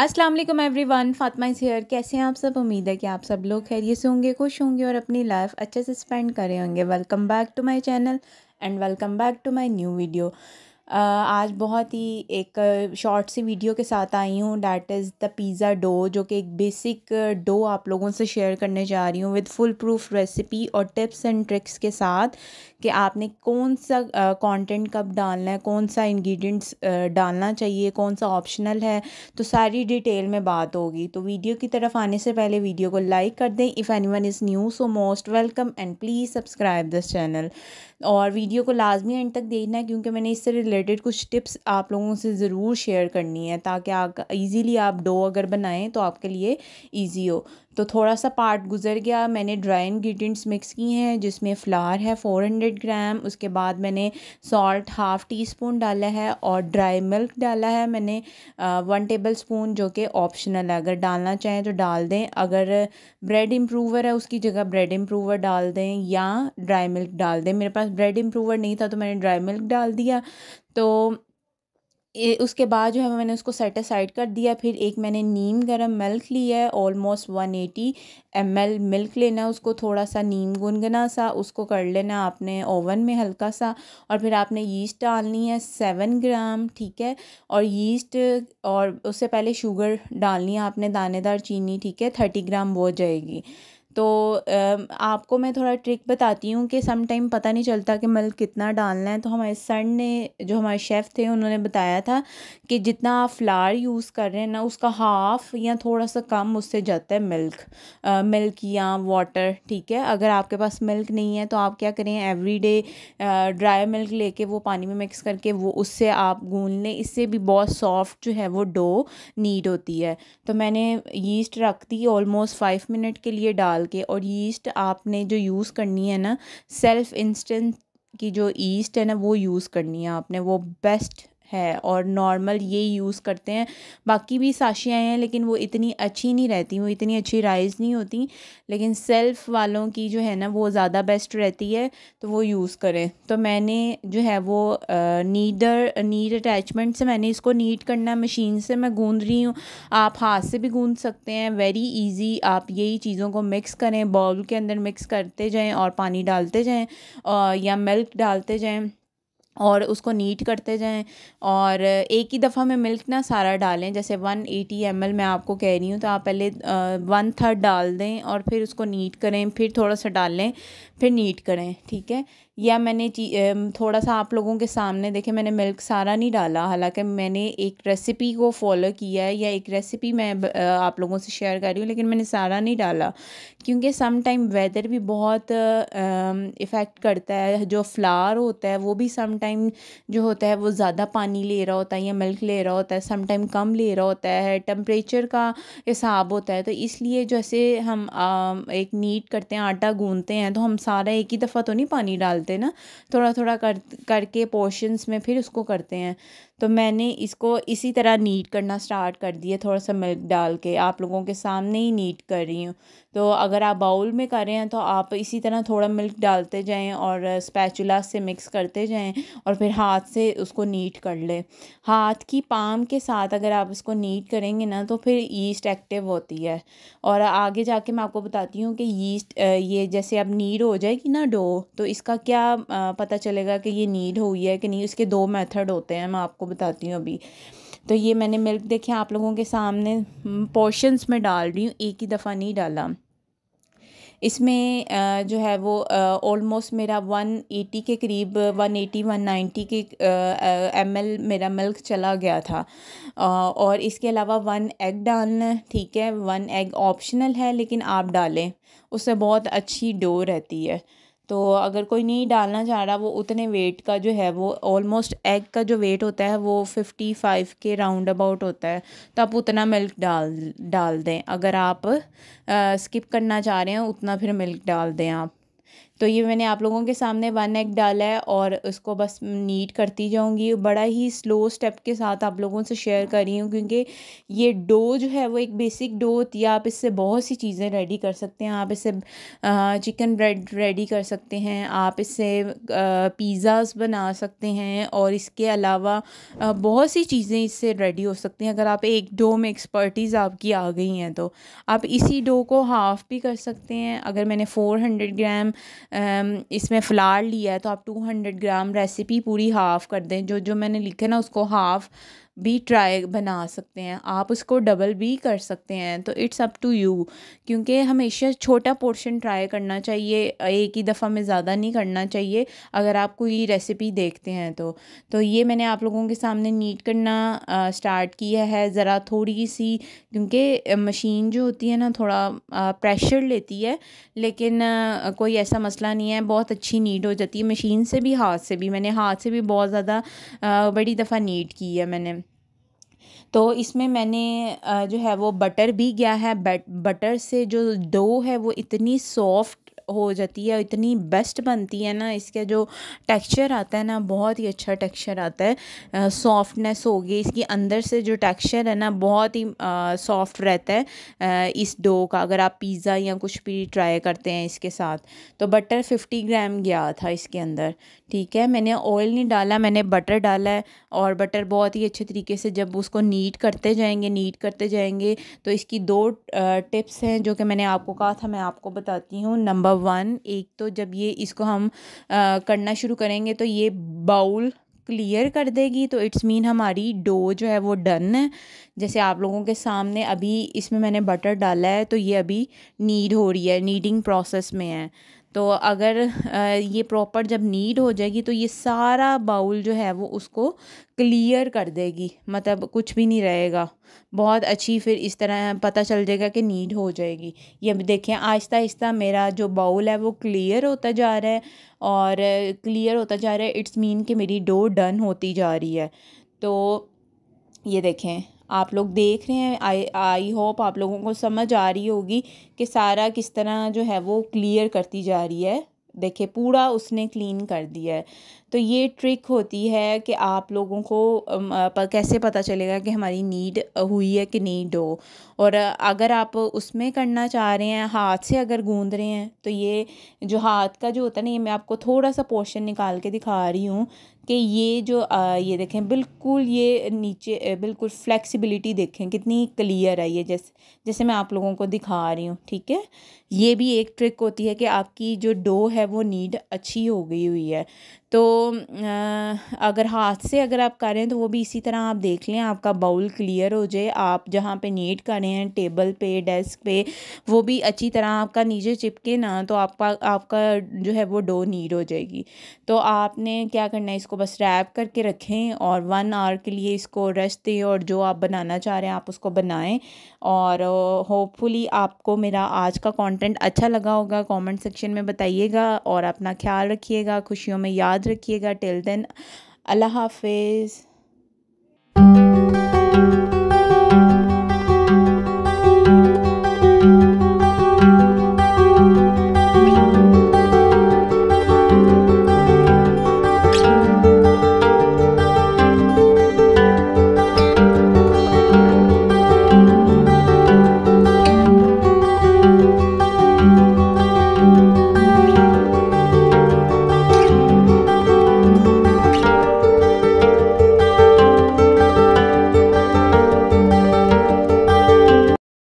अस्सलाम वालेकुम everyone Fatima is here कैसे हैं आप सब उम्मीद है कि आप सब लोग खैरियत से होंगे खुश होंगे और अपनी लाइफ अच्छे से स्पेंड करें होंगे welcome back to my channel and welcome back to my new video आज बहुत ही एक शॉर्ट सी वीडियो के साथ आई हूँ that is the pizza dough जो कि एक बेसिक डो आप लोगों से शेयर करने जा रही हूँ विद फुल प्रूफ रेसिपी और टिप्स एंड ट्रिक्स के साथ कि आपने कौन सा कंटेंट कब डालना है कौन सा इंग्रेडिएंट्स डालना चाहिए कौन सा ऑप्शनल है तो सारी डिटेल में बात होगी तो वीडियो की तरफ आने से पहले वीडियो को लाइक कर दें if any one is new so most welcome and please subscribe this channel और वीडियो को लाजमी एंड तक देखना है क्योंकि मैंने इससे रिलेटेड कुछ टिप्स आप लोगों से ज़रूर शेयर करनी है ताकि आप ईज़िली आप डो अगर बनाएं तो आपके लिए ईजी हो तो थोड़ा सा पार्ट गुजर गया मैंने ड्राई इन्ग्रीडियंट्स मिक्स की हैं जिसमें फ़्लार है फ़ोर हंड्रेड ग्राम उसके बाद मैंने सॉल्ट हाफ़ टी स्पून डाला है और ड्राई मिल्क डाला है मैंने वन टेबल स्पून जो कि ऑप्शनल है अगर डालना चाहें तो डाल दें अगर ब्रेड इम्प्रूवर है उसकी जगह ब्रेड इम्प्रूवर डाल दें या ड्राई मिल्क डाल दें मेरे पास ब्रेड इम्प्रूवर नहीं था तो मैंने ड्राई मिल्क डाल दिया तो उसके बाद जो है मैंने उसको सेट असाइड कर दिया फिर एक मैंने नीम गरम मिल्क लिया है almost one eighty M L milk लेना है उसको थोड़ा सा नीम गुनगुना सा उसको कर लेना आपने ओवन में हल्का सा और फिर आपने यीस्ट डालनी है सेवन ग्राम ठीक है और यीस्ट और उससे पहले शुगर डालनी है आपने दानेदार चीनी ठीक है थर्टी ग्राम वो जाएगी तो आपको मैं थोड़ा ट्रिक बताती हूँ कि सम टाइम पता नहीं चलता कि मिल्क कितना डालना है तो हमारे सर ने जो हमारे शेफ़ थे उन्होंने बताया था कि जितना आप फ्लार यूज़ कर रहे हैं ना उसका हाफ़ या थोड़ा सा कम उससे जाता है मिल्क आ, मिल्क या वाटर ठीक है अगर आपके पास मिल्क नहीं है तो आप क्या करें एवरी डे ड्राई मिल्क लेके वो पानी में मिक्स करके वो उससे आप गूँ लें इससे भी बहुत सॉफ्ट जो है वो डो नीड होती है तो मैंने यीस्ट रख दी ऑलमोस्ट फाइव मिनट के लिए डाल डाल के और यीस्ट आपने जो यूज़ करनी है ना सेल्फ़ इंस्टेंट की जो ईस्ट है ना वो यूज़ करनी है आपने वो बेस्ट है और नॉर्मल ये यूज़ करते हैं बाकी भी साशियाँ हैं लेकिन वो इतनी अच्छी नहीं रहती वो इतनी अच्छी राइज नहीं होती लेकिन सेल्फ़ वालों की जो है ना वो ज़्यादा बेस्ट रहती है तो वो यूज़ करें तो मैंने जो है वो नीडर नीड अटैचमेंट से मैंने इसको नीड करना मशीन से मैं गूँध रही हूँ आप हाथ से भी गूँध सकते हैं वेरी ईजी आप यही चीज़ों को मिक्स करें बॉल के अंदर मिक्स करते जाएँ और पानी डालते जाएँ या मिल्क डालते जाएँ और उसको नीट करते जाएँ और एक ही दफ़ा में मिल्क ना सारा डालें जैसे वन एटी एम एल मैं आपको कह रही हूँ तो आप पहले वन थर्ड डाल दें और फिर उसको नीट करें फिर थोड़ा सा डाल लें फिर नीट करें ठीक है या मैंने थोड़ा सा आप लोगों के सामने देखे मैंने मिल्क सारा नहीं डाला हालांकि मैंने एक रेसिपी को फॉलो किया है या एक रेसिपी मैं आप लोगों से शेयर कर रही हूँ लेकिन मैंने सारा नहीं डाला क्योंकि सम टाइम वेदर भी बहुत इफ़ेक्ट करता है जो फ्लावर होता है वो भी सम टाइम जो होता है वो ज़्यादा पानी ले रहा होता है या मिल्क ले रहा होता है सम टाइम कम ले रहा होता है टम्परेचर का हिसाब होता है तो इसलिए जैसे हम एक नीट करते हैं आटा गूँधते हैं तो हम सारा एक ही दफ़ा तो नहीं पानी डालते बोलते ना थोड़ा थोड़ा कर करके पोर्शंस में फिर उसको करते हैं तो मैंने इसको इसी तरह नीट करना स्टार्ट कर दिया थोड़ा सा मिल्क डाल के आप लोगों के सामने ही नीट कर रही हूँ तो अगर आप बाउल में कर रहे हैं तो आप इसी तरह थोड़ा मिल्क डालते जाएं और स्पैचुला से मिक्स करते जाएं और फिर हाथ से उसको नीट कर लें हाथ की पाम के साथ अगर आप इसको नीट करेंगे ना तो फिर ईस्ट एक्टिव होती है और आगे जाके मैं आपको बताती हूँ कि ईस्ट ये जैसे अब नीट हो जाएगी ना डो तो इसका क्या पता चलेगा कि ये नीट हुई है कि नहीं इसके दो मैथड होते हैं मैं आपको बताती हूँ अभी तो ये मैंने मिल्क देखे आप लोगों के सामने पोर्शंस हम्म, में डाल रही हूँ एक ही दफ़ा नहीं डाला इसमें जो है वो ऑलमोस्ट मेरा 180 के करीब 180 190 के एम एल मेरा मिल्क चला गया था और इसके अलावा वन एग डालना है ठीक है वन एग ऑप्शनल है लेकिन आप डालें उससे बहुत अच्छी डो रहती है तो अगर कोई नहीं डालना चाह रहा वो उतने वेट का जो है वो ऑलमोस्ट एग का जो वेट होता है वो फिफ्टी फाइव के राउंड अबाउट होता है तो आप उतना मिल्क डाल डाल दें अगर आप आ, स्किप करना चाह रहे हैं उतना फिर मिल्क डाल दें आप तो ये मैंने आप लोगों के सामने वन एग डाला है और उसको बस नीट करती जाऊँगी बड़ा ही स्लो स्टेप के साथ आप लोगों से शेयर कर रही हूँ क्योंकि ये डो जो है वो एक बेसिक डो होती है आप इससे बहुत सी चीज़ें रेडी कर सकते हैं आप इससे चिकन ब्रेड रेडी कर सकते हैं आप इससे पिज़्ज़ास बना सकते हैं और इसके अलावा बहुत सी चीज़ें इससे रेडी हो सकती हैं अगर आप एक डो में एक्सपर्टीज़ आपकी आ गई हैं तो आप इसी डो को हाफ़ भी कर सकते हैं अगर मैंने फ़ोर हंड्रेड ग्राम इसमें फ्लार लिया है तो आप टू हंड्रेड ग्राम रेसिपी पूरी हाफ़ कर दें जो जो मैंने लिखे ना उसको हाफ़ भी ट्राई बना सकते हैं आप उसको डबल भी कर सकते हैं तो इट्स अप टू यू क्योंकि हमेशा छोटा पोर्शन ट्राई करना चाहिए एक ही दफ़ा में ज़्यादा नहीं करना चाहिए अगर आप कोई रेसिपी देखते हैं तो तो ये मैंने आप लोगों के सामने नीट करना आ, स्टार्ट किया है ज़रा थोड़ी सी क्योंकि मशीन जो होती है ना थोड़ा आ, प्रेशर लेती है लेकिन आ, कोई ऐसा मसला नहीं है बहुत अच्छी नीट हो जाती है मशीन से भी हाथ से भी मैंने हाथ से भी बहुत ज़्यादा बड़ी दफ़ा नीट की है मैंने तो इसमें मैंने जो है वो बटर भी गया है बटर से जो डो है वो इतनी सॉफ्ट हो जाती है इतनी बेस्ट बनती है ना इसका जो टेक्सचर आता है ना बहुत ही अच्छा टेक्सचर आता है सॉफ्टनेस हो गई इसकी अंदर से जो टेक्सचर है ना बहुत ही सॉफ्ट रहता है आ, इस डो का अगर आप पिज़्ज़ा या कुछ भी ट्राई करते हैं इसके साथ तो बटर फिफ्टी ग्राम गया था इसके अंदर ठीक है मैंने ऑयल नहीं डाला मैंने बटर डाला है और बटर बहुत ही अच्छे तरीके से जब उसको नीट करते जाएंगे नीट करते जाएंगे तो इसकी दो टिप्स हैं जो कि मैंने आपको कहा था मैं आपको बताती हूँ नंबर वन एक तो जब ये इसको हम आ, करना शुरू करेंगे तो ये बाउल क्लियर कर देगी तो इट्स मीन हमारी डो जो है वो डन है जैसे आप लोगों के सामने अभी इसमें मैंने बटर डाला है तो ये अभी नीड हो रही है नीडिंग प्रोसेस में है तो अगर ये प्रॉपर जब नीड हो जाएगी तो ये सारा बाउल जो है वो उसको क्लियर कर देगी मतलब कुछ भी नहीं रहेगा बहुत अच्छी फिर इस तरह पता चल जाएगा कि नीड हो जाएगी ये देखें आहिस्ता आहिस्ता मेरा जो बाउल है वो क्लियर होता जा रहा है और क्लियर होता जा रहा है इट्स मीन कि मेरी डो डन होती जा रही है तो ये देखें आप लोग देख रहे हैं आई आई होप आप लोगों को समझ आ रही होगी कि सारा किस तरह जो है वो क्लियर करती जा रही है देखे पूरा उसने क्लीन कर दिया है तो ये ट्रिक होती है कि आप लोगों को कैसे पता चलेगा कि हमारी नीड हुई है कि नीड हो और अगर आप उसमें करना चाह रहे हैं हाथ से अगर गूंद रहे हैं तो ये जो हाथ का जो होता है ना ये मैं आपको थोड़ा सा पोर्शन निकाल के दिखा रही हूँ कि ये जो ये देखें बिल्कुल ये नीचे बिल्कुल फ्लेक्सिबिलिटी देखें कितनी क्लियर है ये जैसे जैसे मैं आप लोगों को दिखा रही हूँ ठीक है ये भी एक ट्रिक होती है कि आपकी जो डो है है वो नीड अच्छी हो गई हुई है तो अगर हाथ से अगर आप करें तो वो भी इसी तरह आप देख लें आपका बाउल क्लियर हो जाए आप जहाँ पे नीट कर रहे हैं टेबल पे डेस्क पे वो भी अच्छी तरह आपका नीचे चिपके ना तो आपका आपका जो है वो डो नीट हो जाएगी तो आपने क्या करना है इसको बस रैप करके रखें और वन आवर के लिए इसको रेस्ट दें और जो आप बनाना चाह रहे हैं आप उसको बनाएँ और होपफुली आपको मेरा आज का कॉन्टेंट अच्छा लगा होगा कॉमेंट सेक्शन में बताइएगा और अपना ख्याल रखिएगा खुशियों में याद याद रखिएगा टिल देन अल्लाह हाफिज़